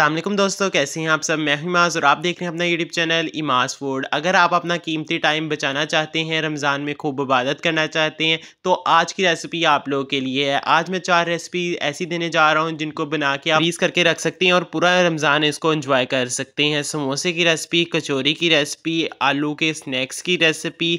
असलम दोस्तों कैसे हैं आप सब मैं हिमाज और आप देख रहे हैं अपना यूट्यूब चैनल इमाज फूड अगर आप अपना कीमती टाइम बचाना चाहते हैं रमज़ान में खूब इबादत करना चाहते हैं तो आज की रेसिपी आप लोगों के लिए है आज मैं चार रेसिपी ऐसी देने जा रहा हूं जिनको बना के आप फ्रीज करके रख सकते हैं और पूरा रमज़ान इसको इन्जॉय कर सकते हैं समोसे की रेसिपी कचौरी की रेसिपी आलू के स्नैक्स की रेसिपी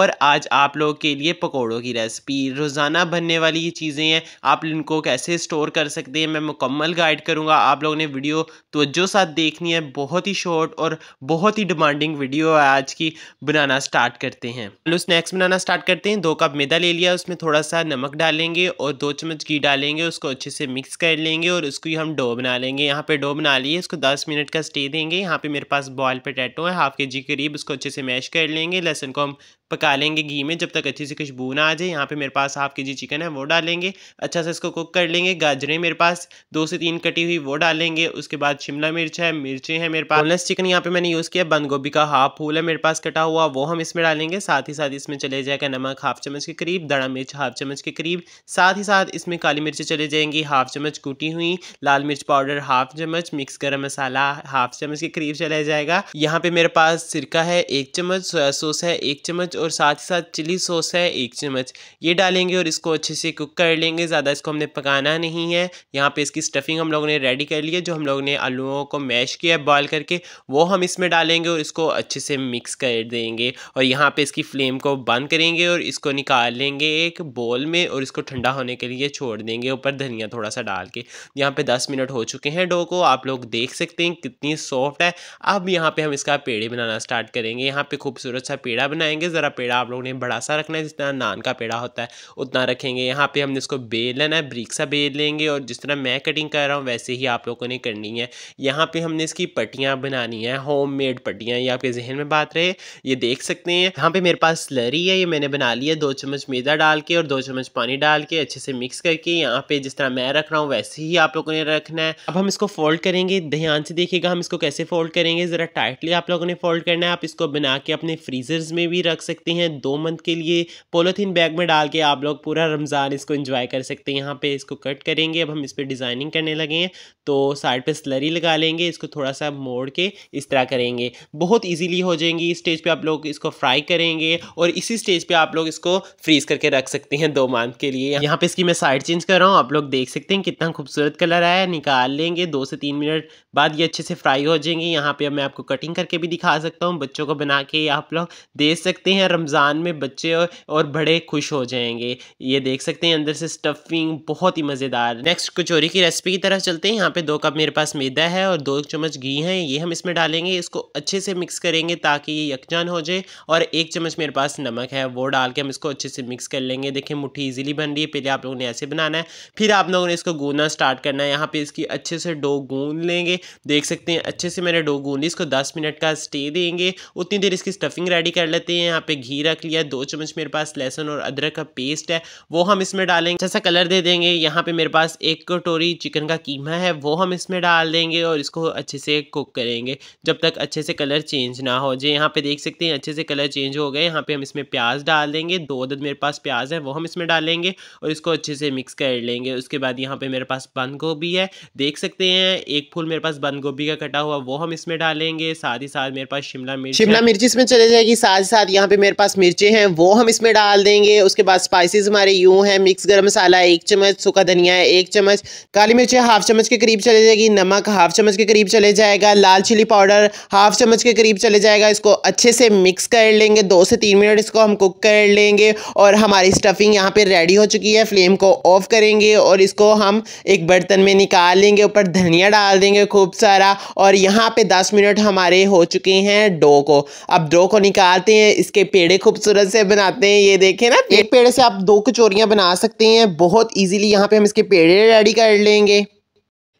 और आज आप लोगों के लिए पकौड़ों की रेसिपी रोज़ाना बनने वाली ये चीज़ें हैं आप इनको कैसे स्टोर कर सकते हैं मैं मुकम्मल गाइड करूँगा आप लोगों ने वीडियो वीडियो तोज्जो साथ देखनी है बहुत ही शॉर्ट और बहुत ही डिमांडिंग वीडियो है आज की बनाना स्टार्ट करते हैं आलू स्नैक्स बनाना स्टार्ट करते हैं दो कप मैदा ले लिया उसमें थोड़ा सा नमक डालेंगे और दो चम्मच घी डालेंगे उसको अच्छे से मिक्स कर लेंगे और उसको हम डो बना लेंगे यहाँ पर डो बना लिए इसको दस मिनट का स्टे देंगे यहाँ पर मेरे पास बॉयल पटेटो है हाफ के जी करीब उसको अच्छे से मैश कर लेंगे लहसन को हम पका लेंगे घी में जब तक अच्छी सी खुशबू ना आ जाए यहाँ पे मेरे पास हाफ के जी चिकन है वो डालेंगे अच्छा से इसको कुक कर लेंगे गाजरें मेरे पास दो से तीन कटी हुई वो डालेंगे उसके बाद शिमला मिर्च है मिर्चें हैं मेरे पास बोनलेस चिकन यहाँ पे मैंने यूज़ किया बंद गोभी का हाफ फूल है मेरे पास कटा हुआ वो हम इसमें डालेंगे साथ ही साथ इसमें चले जाएगा नमक हाफ चम्मच के करीब दड़ा मिर्च हाफ चम्मच के करीब साथ ही साथ इसमें काली मिर्चें चले जाएंगी हाफ चम्मच कूटी हुई लाल मिर्च पाउडर हाफ चम्मच मिक्स गर्म मसाला हाफ चम्मच के करीब चला जाएगा यहाँ पे मेरे पास सिरका है एक चम्मच सोया सॉस है एक चम्मच और साथ ही साथ चिली सॉस है एक चम्मच ये डालेंगे और इसको अच्छे से कुक कर लेंगे ज़्यादा इसको हमने पकाना नहीं है यहाँ पे इसकी स्टफिंग हम लोगों ने रेडी कर ली है जो हम लोगों ने आलूओं को मैश किया है बॉयल करके वो हम इसमें डालेंगे और इसको अच्छे से मिक्स कर देंगे और यहाँ पर इसकी फ्लेम को बंद करेंगे और इसको निकाल लेंगे एक बोल में और इसको ठंडा होने के लिए छोड़ देंगे ऊपर धनिया थोड़ा सा डाल के यहाँ पर दस मिनट हो चुके हैं डो को आप लोग देख सकते हैं कितनी सॉफ्ट है अब यहाँ पर हम इसका पेड़े बनाना स्टार्ट करेंगे यहाँ पर खूबसूरत सा पेड़ा बनाएंगे ज़रा का पेड़ा आप लोगों ने बड़ा सा रखना है जिस तरह नान का पेड़ा होता है उतना रखेंगे यहाँ पे हमने इसको बेल लेना है ब्रिक सा बेल लेंगे और जिस तरह मैं कटिंग कर रहा हूँ वैसे ही आप लोगों ने करनी है यहाँ पे हमने इसकी पट्टियाँ बनानी है होम मेड पट्टियाँ ये आपके जहन में बात रहे ये देख सकते हैं यहाँ पे मेरे पास स्लरी है ये मैंने बना लिया दो चम्मच मैदा डाल के और दो चम्मच पानी डाल के अच्छे से मिक्स करके यहाँ पे जिस तरह मैं रख रहा हूँ वैसे ही आप लोगों ने रखना है अब हम इसको फोल्ड करेंगे ध्यान से देखिएगा हम इसको कैसे फोल्ड करेंगे ज़रा टाइटली आप लोगों ने फोल्ड करना है आप इसको बना के अपने फ्रीजर्स में भी रख सकते सकते हैं दो मंथ के लिए पोलोथीन बैग में डाल के आप लोग पूरा रमज़ान इसको इंजॉय कर सकते हैं यहाँ पे इसको कट करेंगे अब हम इस पर डिज़ाइनिंग करने लगे हैं तो साइड पे स्लरी लगा लेंगे इसको थोड़ा सा मोड़ के इस तरह करेंगे बहुत ईजीली हो जाएंगी इस स्टेज पर आप लोग इसको फ्राई करेंगे और इसी स्टेज पर आप लोग इसको फ्रीज़ करके रख सकते हैं दो मंथ के लिए यहाँ पर इसकी मैं साइड चेंज कर रहा हूँ आप लोग देख सकते हैं कितना खूबसूरत कलर आया निकाल लेंगे दो से तीन मिनट बाद ये अच्छे से फ्राई हो जाएंगे यहाँ पर मैं आपको कटिंग करके भी दिखा सकता हूँ बच्चों को बना के आप लोग दे सकते हैं हैं रमज़ान में बच्चे और, बड़े खुश हो जाएंगे ये देख सकते हैं अंदर से स्टफिंग बहुत ही मज़ेदार नेक्स्ट कचोरी की रेसिपी की तरफ चलते हैं यहाँ पे दो कप मेरे पास मैदा है और दो चम्मच घी है ये हम इसमें डालेंगे इसको अच्छे से मिक्स करेंगे ताकि ये यकजान हो जाए और एक चम्मच मेरे पास नमक है वो डाल के हम इसको अच्छे से मिक्स कर लेंगे देखिए मुठ्ठी ईजिली बन रही है पहले आप लोगों ने ऐसे बनाना है फिर आप लोगों ने इसको गूंदना स्टार्ट करना है यहाँ पे इसकी अच्छे से डो गूंद लेंगे देख सकते हैं अच्छे से मैंने डो गूंदी इसको दस मिनट का स्टे देंगे उतनी देर इसकी स्टफिंग रेडी कर लेते हैं यहाँ पे पे घी रख लिया दो चम्मच मेरे पास लहसुन और अदरक का पेस्ट है वो हम इसमें डालेंगे जैसा कलर दे देंगे यहाँ पे मेरे पास एक कटोरी चिकन का कीमा है वो हम इसमें डाल देंगे और इसको अच्छे से कुक करेंगे जब तक अच्छे से कलर चेंज ना हो जाए यहाँ पे देख सकते हैं अच्छे से कलर चेंज हो गए यहाँ पे हम इसमें प्याज डाल देंगे दो अदद मेरे पास प्याज है वो हम इसमें डालेंगे और इसको अच्छे से मिक्स कर लेंगे उसके बाद यहाँ पे मेरे पास बंद गोभी है देख सकते हैं एक फूल मेरे पास बंद गोभी का कटा हुआ वो हम इसमें डालेंगे साथ ही साथ मेरे पास शिमला मिर्च शिमला मिर्च इसमें चले जाएगी साथ ही साथ यहाँ पे मेरे पास मिर्चें हैं वो हम इसमें डाल देंगे उसके बाद स्पाइसेस हमारे यूँ हैं मिक्स गर्म मसाला एक चम्मच सूखा धनिया है एक चम्मच काली मिर्चें हाफ चम्मच के करीब चले जाएगी नमक हाफ चम्मच के करीब चले जाएगा लाल चिली पाउडर हाफ चम्मच के करीब चले जाएगा इसको अच्छे से मिक्स कर लेंगे दो से तीन मिनट इसको हम कुक कर लेंगे और हमारी स्टफिंग यहाँ पर रेडी हो चुकी है फ्लेम को ऑफ करेंगे और इसको हम एक बर्तन में निकाल लेंगे ऊपर धनिया डाल देंगे खूब सारा और यहाँ पे दस मिनट हमारे हो चुके हैं डो को अब डो को निकालते हैं इसके पेड़े खूबसूरत से बनाते हैं ये देखें ना एक पेड़े से आप दो कचोरियाँ बना सकते हैं बहुत ईजिली यहाँ पे हम इसके पेड़े रेडी कर लेंगे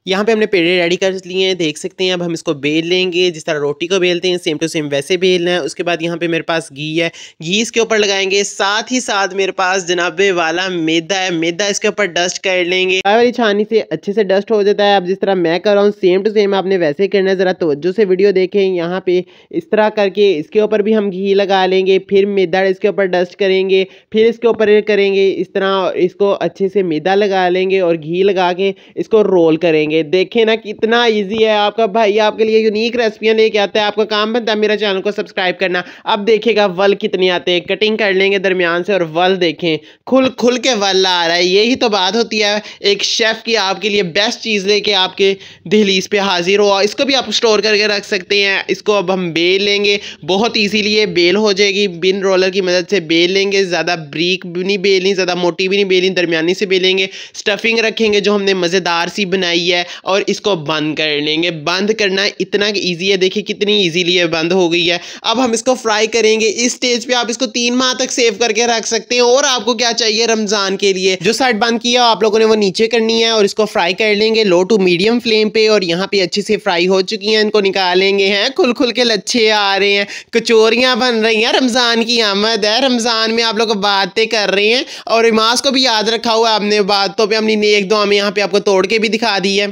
यहाँ पे हमने पेड़े रेडी कर लिए हैं देख सकते हैं अब हम इसको बेल लेंगे जिस तरह रोटी को बेलते हैं सेम टू सेम वैसे बेलना है उसके बाद यहाँ पे मेरे पास घी है घी इसके ऊपर लगाएंगे साथ ही साथ मेरे पास जनाबे वाला मैदा है मैदा इसके ऊपर डस्ट कर लेंगे वाली छानी से अच्छे से डस्ट हो जाता है अब जिस तरह मैं कर रहा हूँ सेम टू सेम आपने वैसे करना है ज़रा तोज्जो से वीडियो देखें यहाँ पे इस तरह करके इसके ऊपर भी हम घी लगा लेंगे फिर मैदा इसके ऊपर डस्ट करेंगे फिर इसके ऊपर करेंगे इस तरह इसको अच्छे से मैदा लगा लेंगे और घी लगा के इसको रोल करेंगे करेंगे देखें ना कितना ईजी है आपका भाई आपके लिए यूनिक रेसिपियाँ लेके आता है आपका काम बनता है मेरा चैनल को सब्सक्राइब करना अब देखिएगा वल कितने आते हैं कटिंग कर लेंगे दरमियान से और वल देखें खुल खुल के वल आ रहा है यही तो बात होती है एक शेफ़ की आपके लिए बेस्ट चीज़ लेके आपके दहलीज पे हाजिर हो इसको भी आप स्टोर करके रख सकते हैं इसको अब हम बेल लेंगे बहुत ईजीली ये बेल हो जाएगी बिन रोलर की मदद से बेल लेंगे ज़्यादा ब्रीक भी नहीं बेलनी ज़्यादा मोटी भी नहीं बेलनी दरमियानी से बेलेंगे स्टफिंग रखेंगे जो हमने मज़ेदार सी बनाई है है और इसको बंद कर लेंगे बंद करना इतना ईजी है देखिए कितनी ईजीली ये बंद हो गई है अब हम इसको फ्राई करेंगे इस स्टेज पर आप इसको तीन माह तक सेव करके रख सकते हैं और आपको क्या चाहिए रमज़ान के लिए जो साइड बंद किया आप लोगों ने वो नीचे करनी है और इसको फ्राई कर लेंगे लो टू मीडियम फ्लेम पे और यहाँ पे अच्छे से फ्राई हो चुकी हैं इनको निकालेंगे हैं खुल खुल के लच्छे आ रहे हैं कचोरियाँ बन रही हैं रमज़ान की आमद है रमज़ान में आप लोग बातें कर रहे हैं और इमाज को भी याद रखा हुआ है आपने बातों पर अपनी नेक दो हमें यहाँ पे आपको तोड़ के भी दिखा दी है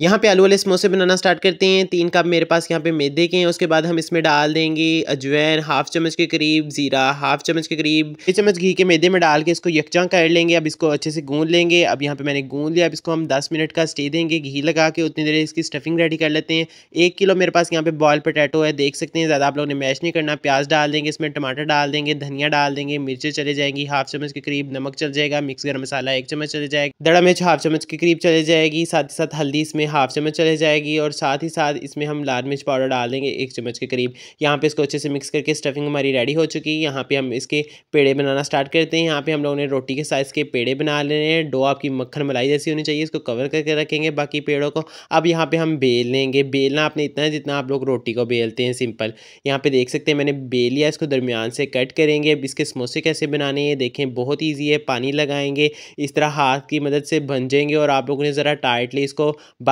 यहाँ पे आलू वाले समोसे बनाना स्टार्ट करते हैं तीन कप मेरे पास यहाँ पे मैदे के हैं उसके बाद हम इसमें डाल देंगे अजवैन हाफ चम्मच के करीब जीरा हाफ चम्मच के करीब एक चम्मच घी के मैदे में डाल के इसको यकजा कर लेंगे अब इसको अच्छे से गूंद लेंगे अब यहाँ पे मैंने गूंद लिया अब इसको हम दस मिनट का स्टे देंगे घी लगा के उतनी देर इसकी स्टफिंग रेडी कर लेते हैं एक किलो मेरे पास यहाँ पे बॉयल पटेटो है देख सकते हैं ज़्यादा आप लोगों ने मैश नहीं करना प्याज डाल देंगे इसमें टमाटर डाल देंगे धनिया डाल देंगे मिर्चे चले जाएंगी हाफ चम्मच के करीब नमक चल जाएगा मिक्स गर्म मसाला एक चम्मच चले जाएगा दड़ा मिर्च हाफ चम्मच के करीब चले जाएगी साथ ही साथ हल्दी इसमें इसमें हाफ चम्मच चले जाएगी और साथ ही साथ इसमें हम लाल मिर्च पाउडर डाल देंगे एक चम्मच के करीब यहाँ पे इसको अच्छे से मिक्स करके स्टफिंग हमारी रेडी हो चुकी है यहाँ पे हम इसके पेड़े बनाना स्टार्ट करते हैं यहाँ पे हम लोगों ने रोटी के साइज़ के पेड़े बना लेने हैं डो आपकी मक्खन मलाई जैसी होनी चाहिए इसको कवर करके रखेंगे बाकी पेड़ों को अब यहाँ पे हम बेल लेंगे बेलना आपने इतना जितना आप लोग रोटी को बेलते हैं सिंपल यहाँ पे देख सकते हैं मैंने बेल लिया इसको दरमियान से कट करेंगे अब इसके समोसे कैसे बनाने हैं देखें बहुत ईजी है पानी लगाएंगे इस तरह हाथ की मदद से बन जाएंगे और आप लोगों ने ज़रा टाइटली इसको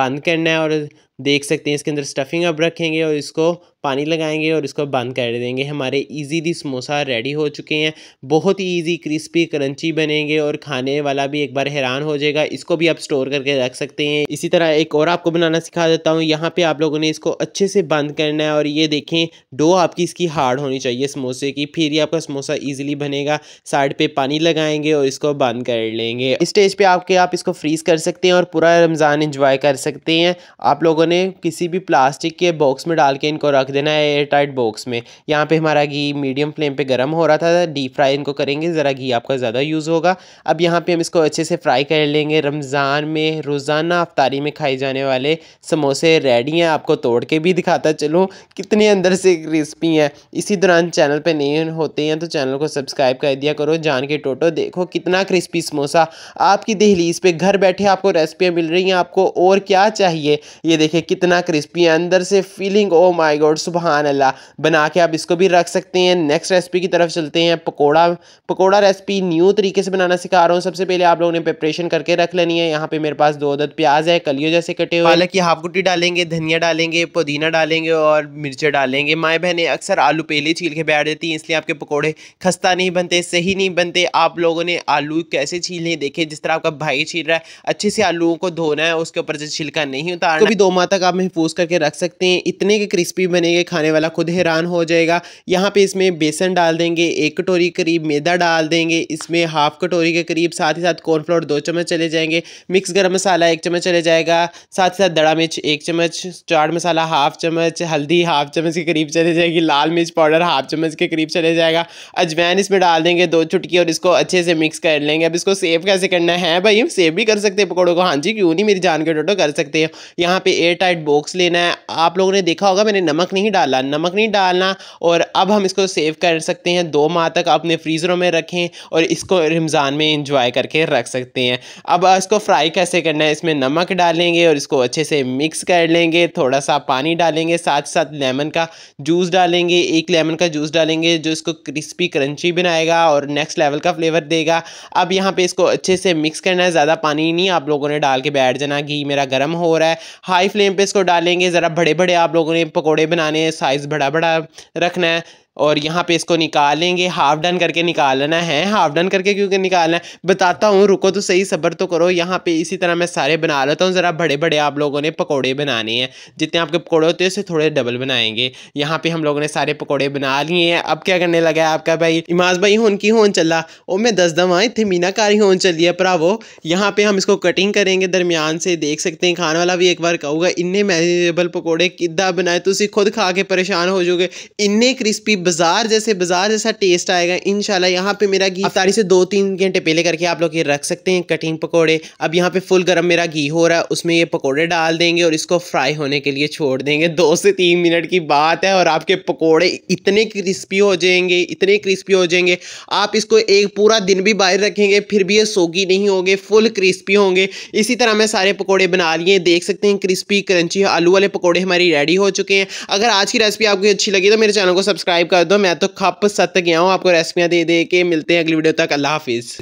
बंद करना है और देख सकते हैं इसके अंदर स्टफिंग अब रखेंगे और इसको पानी लगाएंगे और इसको बंद कर देंगे हमारे इजीली समोसा रेडी हो चुके हैं बहुत ही इजी क्रिस्पी क्रंची बनेंगे और खाने वाला भी एक बार हैरान हो जाएगा इसको भी आप स्टोर करके रख सकते हैं इसी तरह एक और आपको बनाना सिखा देता हूँ यहाँ पे आप लोगों ने इसको अच्छे से बंद करना है और ये देखें डो आपकी इसकी हार्ड होनी चाहिए समोसे की फिर ही आपका समोसा ईजिली बनेगा साइड पर पानी लगाएंगे और इसको बंद कर लेंगे इस स्टेज पर आपके आप इसको फ्रीज़ कर सकते हैं और पूरा रमज़ान इंजॉय कर सकते सकते हैं आप लोगों ने किसी भी प्लास्टिक के बॉक्स में डाल के इनको रख देना है एयर टाइट बॉक्स में यहाँ पे हमारा घी मीडियम फ्लेम पे गर्म हो रहा था डीप फ्राई इनको करेंगे ज़रा घी आपका ज़्यादा यूज़ होगा अब यहाँ पे हम इसको अच्छे से फ्राई कर लेंगे रमज़ान में रोज़ाना अफ्तारी में खाए जाने वाले समोसे रेडी हैं आपको तोड़ के भी दिखाता चलो कितने अंदर से क्रिस्पी हैं इसी दौरान चैनल पर नहीं होते हैं तो चैनल को सब्सक्राइब कर दिया करो जान के टोटो देखो कितना क्रिस्पी समोसा आपकी दहलीज पर घर बैठे आपको रेसिपियाँ मिल रही हैं आपको और क्या क्या चाहिए ये देखिए कितना क्रिस्पी है अंदर से filling oh oh my god सुबहान अल्लाह बना के आप इसको भी रख सकते हैं नेक्स्ट रेसिपी की तरफ चलते हैं पकौड़ा पकौड़ा रेसिपी न्यू तरीके से बनाना सिखा रहा हूँ सबसे पहले आप लोगों ने प्रेपरेशन करके रख लेनी है यहाँ पे मेरे पास दो दद प्याज है कलियों जैसे कटे हुए हालांकि हाफ गुट्टी डालेंगे धनिया डालेंगे पुदीना डालेंगे और मिर्चें डालेंगे माए बहनें अक्सर आलू पहले छील के बैठ देती हैं इसलिए आपके पकौड़े खस्ता नहीं बनते सही नहीं बनते आप लोगों ने आलू कैसे छीलने देखे जिस तरह आपका भाई छील रहा है अच्छे से आलूओं को धोना है उसके ऊपर से छिलका का नहीं होता आटा तो भी दो माह तक आप महफूज करके रख सकते हैं इतने के क्रिस्पी बनेंगे खाने वाला खुद हैरान हो जाएगा यहाँ पे इसमें बेसन डाल देंगे एक कटोरी करीब मैदा डाल देंगे इसमें हाफ कटोरी के करीब साथ ही साथ कॉर्नफ्लोर दो चम्मच चले जाएंगे मिक्स गर्म मसाला एक चम्मच चले जाएगा साथ ही साथ दड़ा मिर्च एक चम्मच चाट मसाला हाफ चम्मच हल्दी हाफ चम्मच के करीब चले जाएगी लाल मिर्च पाउडर हाफ चम्मच के करीब चले जाएगा अजवैन इसमें डाल देंगे दो चुटकी और इसको अच्छे से मिक्स कर लेंगे अब इसको सेव कैसे करना है भाई हम सेव भी कर सकते हैं पकौड़ों को हाँ जी क्यों नहीं मेरी जान के टोटो कर सकते सकते हो यहाँ पे एयर टाइट बॉक्स लेना है आप लोगों ने देखा होगा मैंने नमक नहीं डाला नमक नहीं डालना और अब हम इसको सेव कर सकते हैं दो माह तक अपने फ्रीज़रों में रखें और इसको रमज़ान में इंजॉय करके रख सकते हैं अब इसको फ्राई कैसे करना है इसमें नमक डालेंगे और इसको अच्छे से मिक्स कर लेंगे थोड़ा सा पानी डालेंगे साथ साथ लेमन का जूस डालेंगे एक लेमन का जूस डालेंगे जो इसको क्रिस्पी क्रंची बनाएगा और नेक्स्ट लेवल का फ्लेवर देगा अब यहाँ पे इसको अच्छे से मिक्स करना है ज़्यादा पानी नहीं आप लोगों ने डाल के बैठ जाना घी मेरा गर्म गर्म हो रहा है हाई फ्लेम पे इसको डालेंगे ज़रा बड़े बड़े आप लोगों ने पकौड़े बनाने हैं साइज़ बड़ा बड़ा रखना है और यहाँ पे इसको निकालेंगे हाफ डन करके निकालना है हाफ डन करके क्योंकि निकालना है बताता हूँ रुको तो सही सब्र तो करो यहाँ पे इसी तरह मैं सारे बना लेता हूँ ज़रा बड़े बड़े आप लोगों ने पकौड़े बनाने हैं जितने आपके पकौड़े होते हैं उसे थोड़े डबल बनाएंगे यहाँ पे हम लोगों ने सारे पकौड़े बना लिए हैं अब क्या करने लगा है आपका भाई इमाज भाई हो की होन चला ओ मैं दस दवा इतने मीनाकारी होन चलिए है वो यहाँ पर हम इसको कटिंग करेंगे दरमियान से देख सकते हैं खाने वाला भी एक बार कहूँगा इन्ने मैनेजेबल पकौड़े किदा बनाए तो खुद खा के परेशान हो जाओगे इन्ने क्रिस्पी बाजार जैसे बाजार जैसा टेस्ट आएगा इन यहाँ पे मेरा घी अफ्तारी से दो तीन घंटे पहले करके आप लोग ये रख सकते हैं कटिंग पकौड़े अब यहाँ पे फुल गर्म मेरा घी हो रहा है उसमें ये पकौड़े डाल देंगे और इसको फ्राई होने के लिए छोड़ देंगे दो से तीन मिनट की बात है और आपके पकौड़े इतने क्रिस्पी हो जाएंगे इतने क्रिस्पी हो जाएंगे आप इसको एक पूरा दिन भी बाहर रखेंगे फिर भी ये सोगी नहीं होंगे फुल क्रिस्पी होंगे इसी तरह मैं सारे पकौड़े बना लिए देख सकते हैं क्रिस्पी क्रंची आलू वाले पकौड़े हमारी रेडी हो चुके हैं अगर आज की रेसिपी आपको अच्छी लगी तो मेरे चैनल को सब्सक्राइब कर दो मैं तो खप सत गया हूँ आपको रेसिपियाँ दे दे के मिलते हैं अगली वीडियो तक अल्लाह हाफिज़